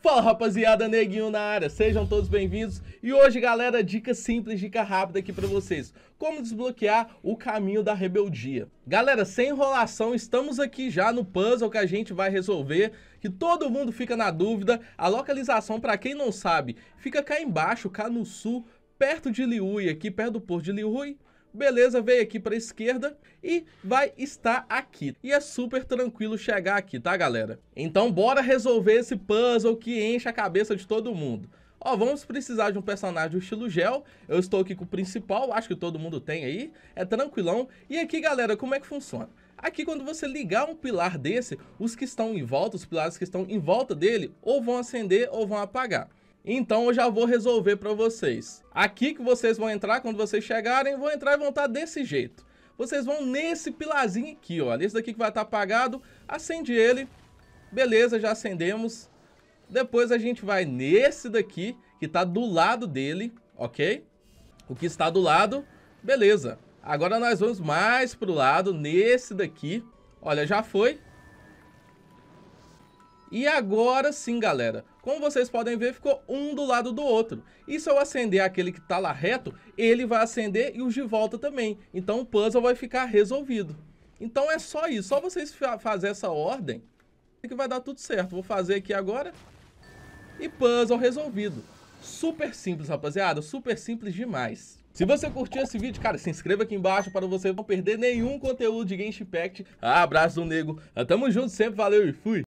Fala rapaziada, neguinho na área, sejam todos bem-vindos e hoje galera, dica simples, dica rápida aqui pra vocês Como desbloquear o caminho da rebeldia Galera, sem enrolação, estamos aqui já no puzzle que a gente vai resolver Que todo mundo fica na dúvida, a localização pra quem não sabe Fica cá embaixo, cá no sul, perto de Liui, aqui perto do porto de Liui Beleza, veio aqui para a esquerda e vai estar aqui. E é super tranquilo chegar aqui, tá, galera? Então bora resolver esse puzzle que enche a cabeça de todo mundo. Ó, vamos precisar de um personagem estilo gel. Eu estou aqui com o principal, acho que todo mundo tem aí. É tranquilão. E aqui, galera, como é que funciona? Aqui, quando você ligar um pilar desse, os que estão em volta, os pilares que estão em volta dele, ou vão acender ou vão apagar. Então eu já vou resolver para vocês. Aqui que vocês vão entrar, quando vocês chegarem, vão entrar e vão estar tá desse jeito. Vocês vão nesse pilarzinho aqui, ó. Nesse daqui que vai estar tá apagado, acende ele. Beleza, já acendemos. Depois a gente vai nesse daqui, que está do lado dele, ok? O que está do lado, beleza. Agora nós vamos mais pro lado, nesse daqui. Olha, já foi. E agora sim, galera. Como vocês podem ver, ficou um do lado do outro. E se eu acender aquele que está lá reto, ele vai acender e os de volta também. Então o puzzle vai ficar resolvido. Então é só isso, só vocês fa fazer essa ordem que vai dar tudo certo. Vou fazer aqui agora. E puzzle resolvido. Super simples, rapaziada. Super simples demais. Se você curtiu esse vídeo, cara, se inscreva aqui embaixo para você não perder nenhum conteúdo de Genshin Impact. Ah, abraço do Nego. Tamo junto sempre, valeu e fui!